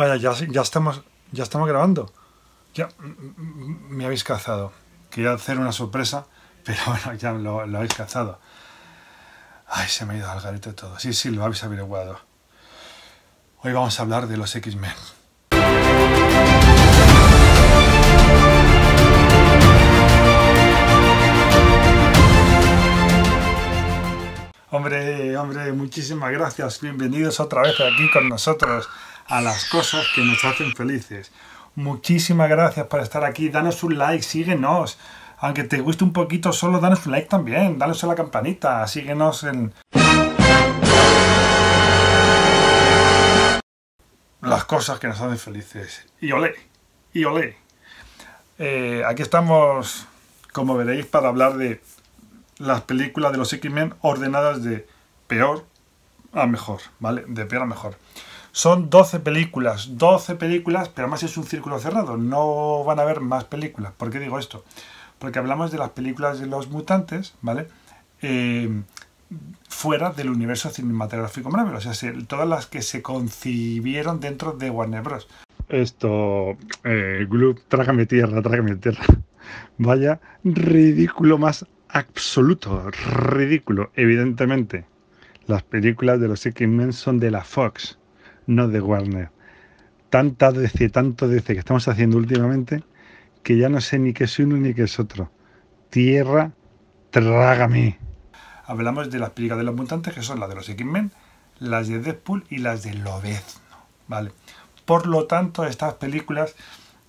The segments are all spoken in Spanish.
Vaya, ya, estamos, ya estamos grabando. Ya, me habéis cazado. Quería hacer una sorpresa, pero bueno, ya lo, habéis cazado. Ay, se me ha ido al garete todo. Sí, sí, lo habéis averiguado. Hoy vamos a hablar de los X-Men. Hombre, hombre, muchísimas gracias. Bienvenidos otra vez aquí con nosotros a las cosas que nos hacen felices. Muchísimas gracias por estar aquí. Danos un like, síguenos. Aunque te guste un poquito, solo danos un like también. Danos a la campanita. Síguenos en... Las cosas que nos hacen felices. Y ole, Y ole eh, aquí estamos, como veréis, para hablar de las películas de los X-Men ordenadas de peor a mejor, ¿vale? De peor a mejor. Son 12 películas, 12 películas, pero además es un círculo cerrado, no van a haber más películas. ¿Por qué digo esto? Porque hablamos de las películas de los mutantes, ¿vale? Eh, fuera del universo cinematográfico Marvel, o sea, todas las que se concibieron dentro de Warner Bros. Esto, eh, Gloop, trágame tierra, trágame tierra. Vaya ridículo más absoluto, ridículo, evidentemente. Las películas de los X-Men son de la Fox no de Warner. Tanta DC, tanto DC que estamos haciendo últimamente que ya no sé ni qué es uno ni qué es otro. Tierra, trágame. Hablamos de las películas de los mutantes, que son las de los X-Men, las de Deadpool y las de Lobezno. ¿vale? Por lo tanto, estas películas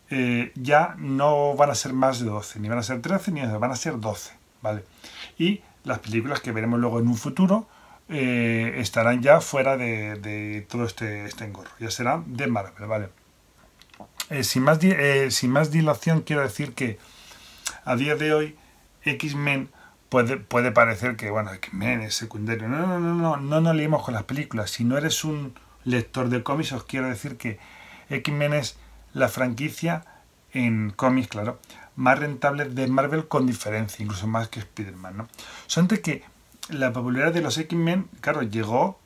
eh, ya no van a ser más de 12, ni van a ser 13, ni van a ser 12. ¿vale? Y las películas que veremos luego en un futuro eh, estarán ya fuera de, todo este, este, engorro. Ya serán de Marvel, ¿vale? Eh, sin, más eh, sin más dilación, quiero decir que a día de hoy X-Men puede, puede parecer que, bueno, X-Men es secundario. No, no, no, no, no nos liemos con las películas. Si no eres un lector de cómics, os quiero decir que X-Men es la franquicia en cómics, claro, más rentable de Marvel con diferencia, incluso más que Spider-Man, ¿no? Son de que la popularidad de los X-Men, claro, llegó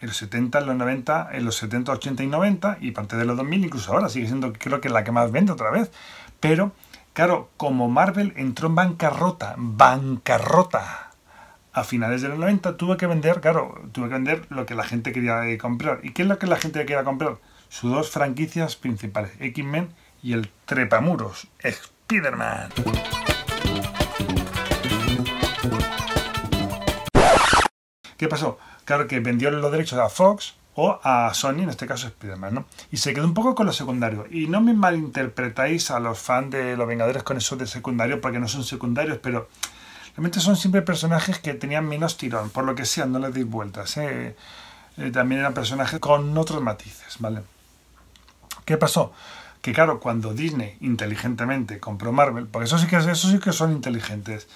en los 70, en los 90, en los 70, 80 y 90 y parte de los 2000, incluso ahora sigue siendo creo que la que más vende otra vez. Pero, claro, como Marvel entró en bancarrota, bancarrota, a finales de los 90 tuve que vender, claro, tuve que vender lo que la gente quería eh, comprar. ¿Y qué es lo que la gente quería comprar? Sus dos franquicias principales, X-Men y el Trepamuros, Spider-Man. ¿Qué pasó? Claro que vendió los derechos a Fox o a Sony, en este caso Spider-Man, ¿no? Y se quedó un poco con los secundario. Y no me malinterpretáis a los fans de Los Vengadores con eso de secundario, porque no son secundarios, pero realmente son siempre personajes que tenían menos tirón, por lo que sea, no les di vueltas. ¿eh? Eh, también eran personajes con otros matices, ¿vale? ¿Qué pasó? Que claro, cuando Disney inteligentemente compró Marvel, porque eso sí que, eso sí que son inteligentes,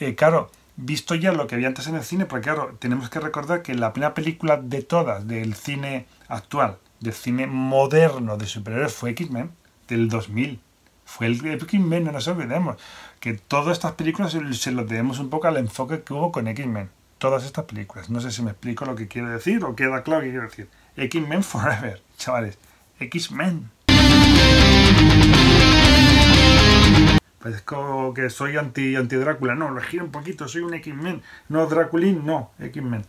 eh, claro, visto ya lo que había antes en el cine, porque claro, tenemos que recordar que la primera película de todas del cine actual, del cine moderno de superhéroes, fue X-Men, del 2000. Fue el X-Men, no nos olvidemos. Que todas estas películas se lo debemos un poco al enfoque que hubo con X-Men. Todas estas películas. No sé si me explico lo que quiero decir o queda claro lo que quiero decir. X-Men Forever, chavales. X-Men. Parezco pues que soy anti, anti Drácula. No, lo giro un poquito, soy un X-Men. No, Draculín, no, X-Men.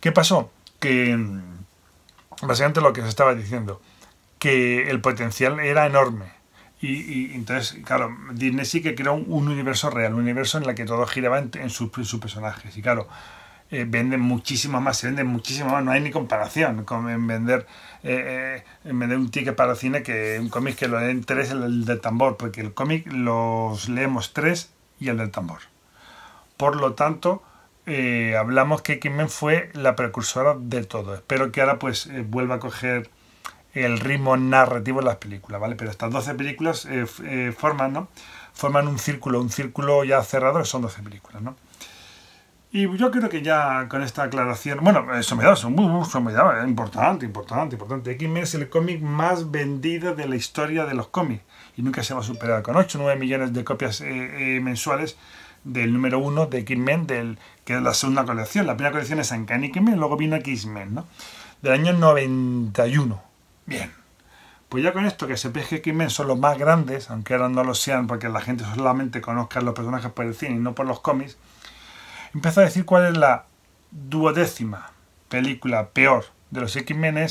¿Qué pasó? Que mm, básicamente lo que os estaba diciendo, que el potencial era enorme. Y, entonces, claro, Disney sí que creó un, universo real, un universo en el que todo giraba en sus personajes. Y claro, eh, venden muchísimo más, se venden muchísimo más, no hay ni comparación con en vender, eh, eh, vender un ticket para cine que un cómic que lo leen tres el, del tambor, porque el cómic los leemos tres y el del tambor. Por lo tanto, hablamos que Kimen fue la precursora de todo. Espero que ahora pues vuelva a coger el ritmo narrativo en las películas, ¿vale? Pero estas 12 películas forman, ¿no? Forman un círculo, un círculo ya cerrado que son 12 películas, ¿no? Y yo creo que ya con esta aclaración, bueno, eso eh, me da, muy muy eh, importante, importante, importante. X-Men es el cómic más vendido de la historia de los cómics y nunca se va a superar con 8 o 9 millones de copias eh, mensuales del número 1 de X-Men, que es la segunda colección. La primera colección es y X-Men, luego vino X-Men, ¿no? Del año 91. Bien. Pues ya con esto, que se que X-Men son los más grandes, aunque ahora no lo sean porque la gente solamente conozca a los personajes por el cine y no por los cómics, empezó a decir cuál es la duodécima película peor de los X-Men,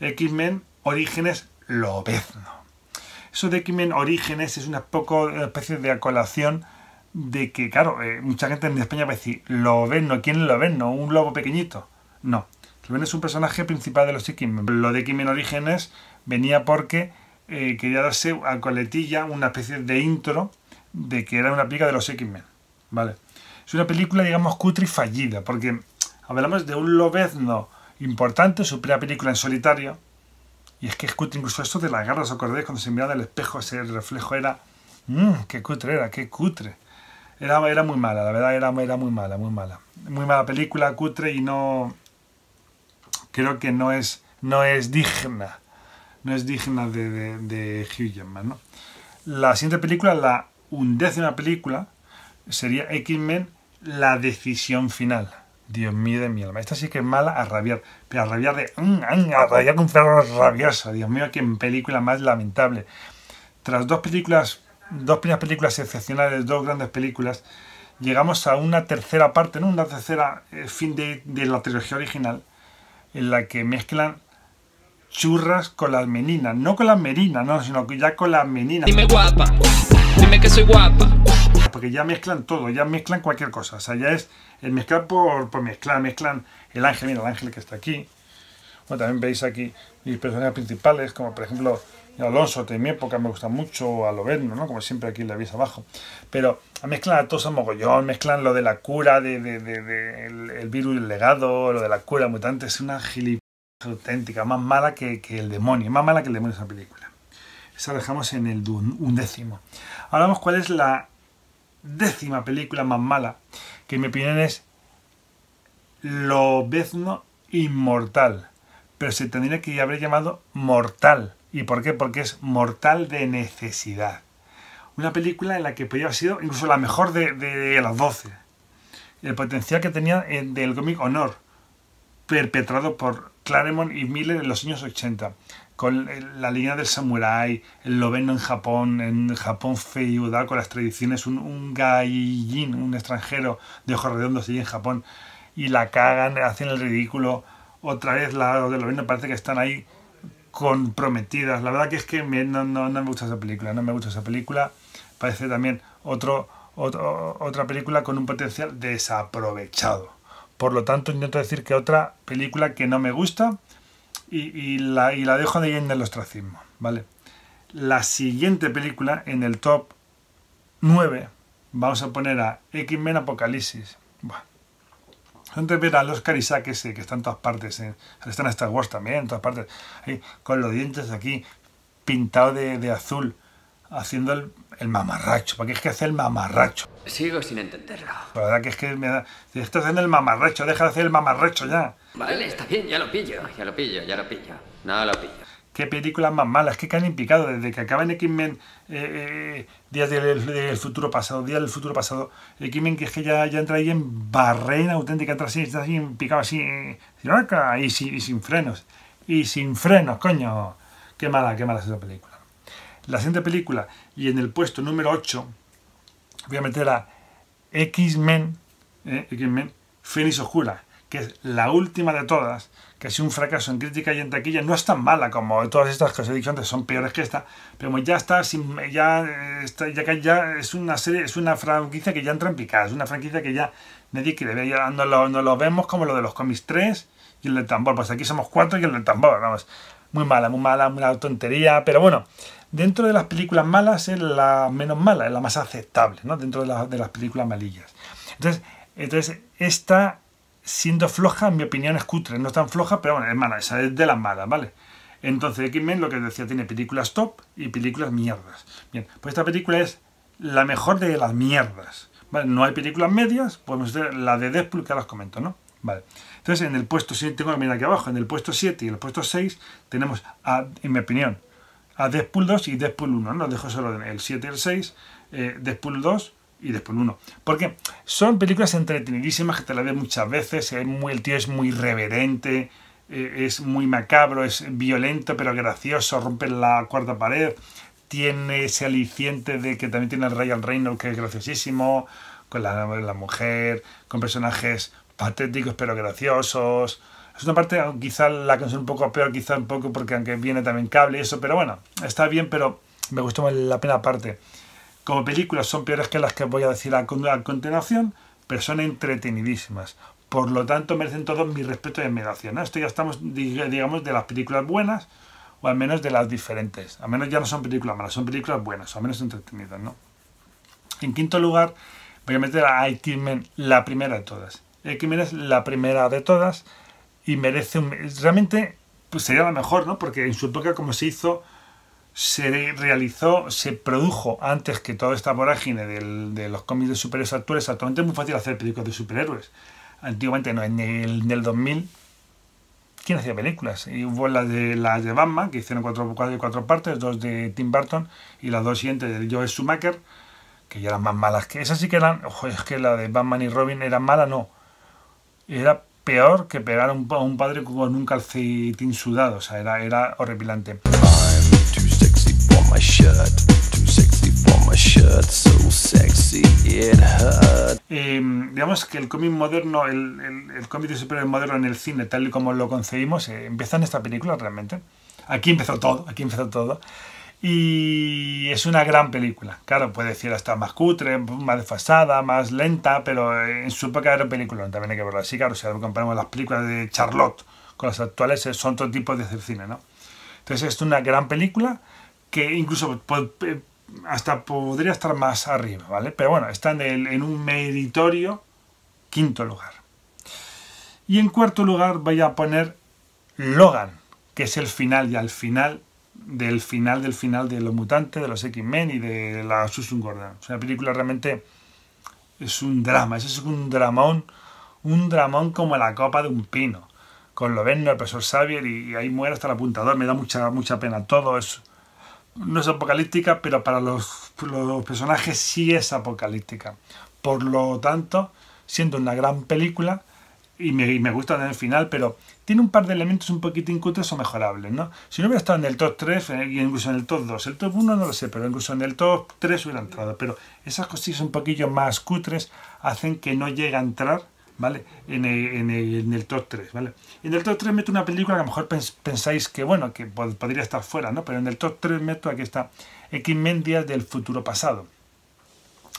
X-Men Orígenes Lobezno. Eso de X-Men Orígenes es una poco especie de acolación de que, claro, eh, mucha gente en España va a decir, Lobezno, ¿quién es Lobezno? ¿Un lobo pequeñito? No, Lobezno es un personaje principal de los X-Men. Lo de X-Men Orígenes venía porque eh, quería darse a coletilla una especie de intro de que era una pica de los X-Men, ¿vale? es una película, digamos, cutre y fallida, porque hablamos de un lobezno importante, su primera película en solitario, y es que es cutre incluso esto de las garras, o acordáis? Cuando se miraba el espejo ese reflejo era... Mmm, qué cutre era, qué cutre. Era, era muy mala, la verdad era, muy mala, muy mala. Muy mala película, cutre y no... Creo que no es, no es digna. No es digna de, de, de Hugh Jackman, ¿no? La siguiente película, la undécima película, sería X-Men la decisión final. Dios mío de mi alma. Esta sí que es mala a rabiar. Pero a rabiar de... Mm, mm, a rabiar con ferro rabiosa. Dios mío, qué película más lamentable. Tras dos películas, dos primeras películas excepcionales, dos grandes películas, llegamos a una tercera parte, ¿no? Una tercera eh, fin de, la trilogía original, en la que mezclan churras con las meninas. No con las merinas, no, sino ya con las meninas. Dime guapa, dime que soy guapa porque ya mezclan todo, ya mezclan cualquier cosa. O sea, ya es el mezclar por, por mezclar, mezclan el ángel, mira, el ángel que está aquí. Bueno, también veis aquí mis personajes principales, como por ejemplo Alonso, de mi época me gusta mucho, a aloverno, ¿no? Como siempre aquí le veis abajo. Pero mezclan a todos a mogollón, mezclan lo de la cura, de, de, el, virus y el legado, lo de la cura mutante, es una gilipollas auténtica, más mala que, el demonio, más mala que el demonio esa película. Esa dejamos en el undécimo. Ahora vamos cuál es la décima película más mala, que en mi opinión es lo bezno inmortal, pero se tendría que haber llamado mortal. ¿Y por qué? Porque es mortal de necesidad. Una película en la que podría haber sido incluso la mejor de, las 12. El potencial que tenía eh, del cómic Honor, perpetrado por Claremont y Miller en los años 80 con eh, la línea del samurái, el Loveno en Japón, en Japón feudal con las tradiciones, un, un gaijin, un extranjero de ojos redondos allí en Japón, y la cagan, hacen el ridículo, otra vez la lo lobeno parece que están ahí comprometidas. La verdad que es que no, me gusta esa película, no me gusta esa película, parece también otro, otra película con un potencial desaprovechado. Por lo tanto, intento decir que otra película que no me gusta y, la, dejo de en el ostracismo, ¿vale? La siguiente película en el top 9 vamos a poner a X-Men Apocalipsis. Son tres ver los Isaac que están en todas partes, ¿eh? están en Star Wars también, en todas partes, con los dientes aquí pintado de azul haciendo el, el mamarracho, qué es que hace el mamarracho. Sigo sin entenderlo. La verdad que es que me da... Estás haciendo el mamarracho, deja de hacer el mamarracho ya. Vale, está bien, ya lo pillo, ya lo pillo, ya lo pillo. No lo pillo. Qué películas más malas, que caen en picado. Desde que acaban X-Men, eh, eh, eh Días del, futuro pasado, Días del futuro pasado, X-Men que es que ya, ya entra ahí en barrena auténtica, entra así, está así picado, así, y, sin, y sin frenos. Y sin frenos, coño. Qué mala, qué mala es esa película la siguiente película y en el puesto número 8 voy a meter a X-Men, eh, X-Men, Fénix Oscura, que es la última de todas, que ha sido un fracaso en crítica y en taquilla. No es tan mala como todas estas que os he dicho antes, son peores que esta, pero ya está, ya, eh, ya, es una serie, es una franquicia que ya entra en picada, es una franquicia que ya nadie quiere ver, ya no lo, vemos como lo de los cómics 3 y el del tambor, pues aquí somos 4 y el del tambor, vamos muy mala, muy mala, una tontería, pero bueno, dentro de las películas malas es la menos mala, es la más aceptable, ¿no? Dentro de, de las películas malillas. Entonces, entonces, esta, siendo floja, en mi opinión, es cutre, no es tan floja, pero bueno, es mala, esa es de las malas, ¿vale? Entonces, X-Men, lo que decía, tiene películas top y películas mierdas. Bien, pues esta película es la mejor de las mierdas. ¿Vale? No hay películas medias, podemos hacer la de Deadpool que ahora comento, ¿no? Vale. Entonces, en el puesto 7, tengo que mirar aquí abajo, en el puesto 7 y en el puesto 6 tenemos, a, en mi opinión, a Deadpool 2 y Deadpool 1. No dejo solo el 7 y el 6, eh, Despool 2 y Deadpool 1. Porque son películas entretenidísimas que te las ves muchas veces. Es muy, el tío es muy reverente, eh, es muy macabro, es violento pero gracioso, rompe la cuarta pared. Tiene ese aliciente de que también tiene el Ryan Reynolds, que es graciosísimo, con la, la mujer, con personajes patéticos pero graciosos. Es una parte, quizá la canción un poco peor, quizá un poco porque aunque viene también cable y eso, pero bueno, está bien, pero me gustó la pena parte Como películas son peores que las que voy a decir a, continuación, pero son entretenidísimas. Por lo tanto, merecen todo mi respeto y admiración. Esto ya estamos, digamos, de las películas buenas, o al menos de las diferentes. Al menos ya no son películas malas, son películas buenas, o al menos entretenidas, ¿no? En quinto lugar, voy a meter a I, la primera de todas que eh, es la primera de todas y merece un... Realmente pues sería la mejor, ¿no? Porque en su época como se hizo, se realizó, se produjo antes que toda esta vorágine de los cómics de superhéroes actuales. Actualmente es muy fácil hacer películas de superhéroes. Antiguamente no, en el, en 2000 ¿quién hacía películas? Y hubo las de, la de Batman, que hicieron cuatro, cuatro, cuatro partes, dos de Tim Burton y las dos siguientes de Joe Schumacher, que ya eran más malas que esas sí que eran, ojo, es que la de Batman y Robin era mala, no, era peor que pegar a un, padre con un calcetín sudado, o sea, era, era horripilante. digamos que el cómic moderno, el, el, cómic de superhéroes moderno en el cine, tal y como lo concebimos, eh, empieza en esta película realmente. Aquí empezó todo, aquí empezó todo. Y es una gran película. Claro, puede decir hasta más cutre, más desfasada, más lenta, pero eh, en su época era película, también hay que verlo así, claro. si ahora comparamos las películas de Charlotte con las actuales, eh, son otro tipo de cine, ¿no? Entonces es una gran película que incluso eh, hasta podría estar más arriba, ¿vale? Pero bueno, está en, en un meritorio quinto lugar. Y en cuarto lugar voy a poner Logan, que es el final, y al final del final del final de Los Mutantes, de los X-Men y de la Susan Gordon. Es una película realmente... Es un drama, es un dramón, un dramón como la copa de un pino. Con lo ven el profesor Xavier y, ahí muere hasta el apuntador. Me da mucha, mucha pena todo eso no es apocalíptica, pero para los, los, personajes sí es apocalíptica. Por lo tanto, siendo una gran película, y me, gusta en el final, pero tiene un par de elementos un poquito incutres o mejorables, ¿no? Si no hubiera estado en el top 3 y incluso en el top 2, el top 1 no lo sé, pero incluso en el top 3 hubiera entrado, pero esas cosillas un poquillo más cutres hacen que no llegue a entrar, ¿vale? En el, en top 3, ¿vale? En el top 3 meto una película que a lo mejor pensáis que, bueno, que podría estar fuera, ¿no? Pero en el top 3 meto aquí está X-Men Días del Futuro Pasado.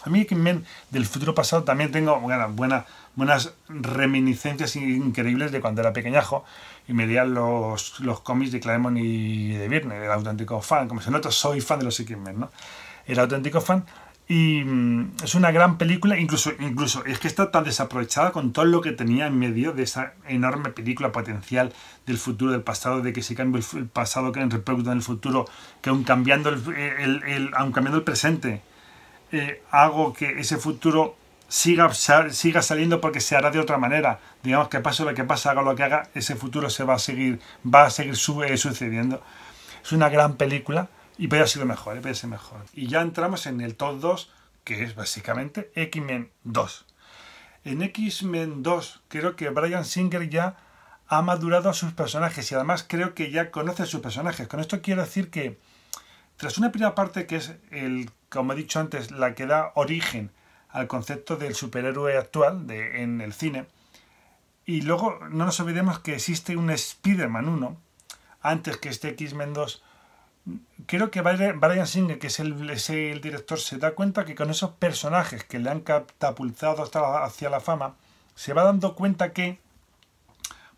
A mí X-Men del Futuro Pasado también tengo, bueno, buena unas reminiscencias increíbles de cuando era pequeñajo y me leía los, los cómics de Claremont y de Viernes, el auténtico fan, como se nota, soy fan de los X-Men, ¿no? Era auténtico fan y mm, es una gran película, incluso, incluso es que está tan desaprovechada con todo lo que tenía en medio de esa enorme película potencial del futuro, del pasado, de que si cambio el, pasado, que repercute en el futuro, que aun cambiando el, el, aun cambiando el presente, eh, hago que ese futuro siga, saliendo porque se hará de otra manera. Digamos que pase lo que pase, haga lo que haga, ese futuro se va a seguir, va a seguir eh, sucediendo. Es una gran película y ha sido mejor, eh, ser mejor. Y ya entramos en el top 2, que es básicamente X-Men 2. En X-Men 2 creo que Brian Singer ya ha madurado a sus personajes y además creo que ya conoce a sus personajes. Con esto quiero decir que tras una primera parte que es el, como he dicho antes, la que da origen al concepto del superhéroe actual de, en el cine. Y luego no nos olvidemos que existe un Spider-Man 1 antes que este X-Men 2. Creo que Brian Singer, que es el, el director, se da cuenta que con esos personajes que le han catapultado hasta hacia la fama, se va dando cuenta que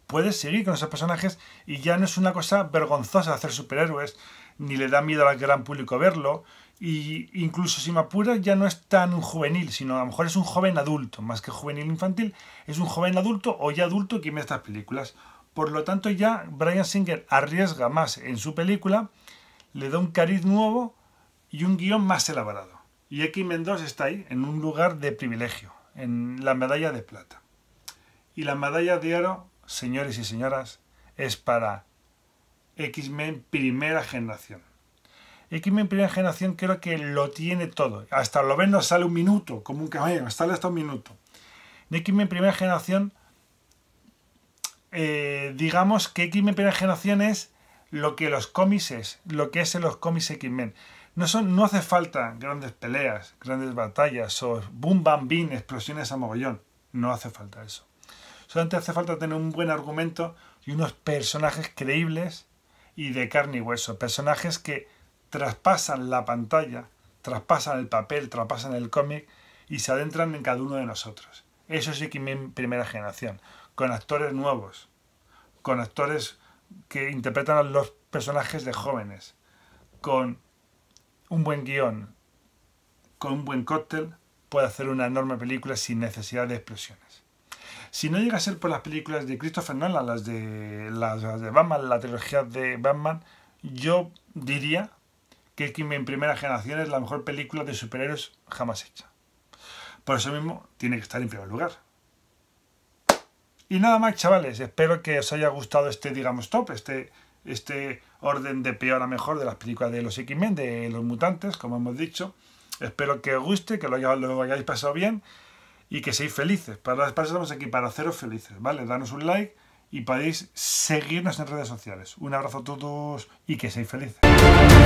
puede seguir con esos personajes y ya no es una cosa vergonzosa hacer superhéroes, ni le da miedo al gran público verlo, y incluso si me apuras ya no es tan juvenil, sino a lo mejor es un joven adulto, más que juvenil infantil, es un joven adulto o ya adulto que ve estas películas. Por lo tanto ya Brian Singer arriesga más en su película, le da un cariz nuevo y un guión más elaborado. Y aquí 2 está ahí, en un lugar de privilegio, en la medalla de plata. Y la medalla de oro, señores y señoras, es para X-Men Primera Generación. X-Men primera generación creo que lo tiene todo. Hasta lo ven, nos sale un minuto, como un cameo, sale hasta un minuto. En X-Men primera generación, eh, digamos que X-Men primera generación es lo que los cómics es, lo que es en los cómics X-Men. No, son, no hace falta grandes peleas, grandes batallas o boom, bam, bin, explosiones a mogollón. No hace falta eso. Solamente hace falta tener un buen argumento y unos personajes creíbles y de carne y hueso. Personajes que traspasan la pantalla, traspasan el papel, traspasan el cómic y se adentran en cada uno de nosotros. Eso sí que es primera generación, con actores nuevos, con actores que interpretan a los personajes de jóvenes, con un buen guión, con un buen cóctel, puede hacer una enorme película sin necesidad de explosiones. Si no llega a ser por las películas de Christopher Nolan, las de, las de Batman, la trilogía de Batman, yo diría que X-Men Primera Generación es la mejor película de superhéroes jamás hecha. Por eso mismo, tiene que estar en primer lugar. Y nada más, chavales. Espero que os haya gustado este, digamos, top, este, este orden de peor a mejor de las películas de los X-Men, de los mutantes, como hemos dicho. Espero que os guste, que lo, hayáis, pasado bien y que seáis felices. Para, para estamos aquí, para haceros felices, ¿vale? Danos un like y podéis seguirnos en redes sociales. Un abrazo a todos y que seáis felices.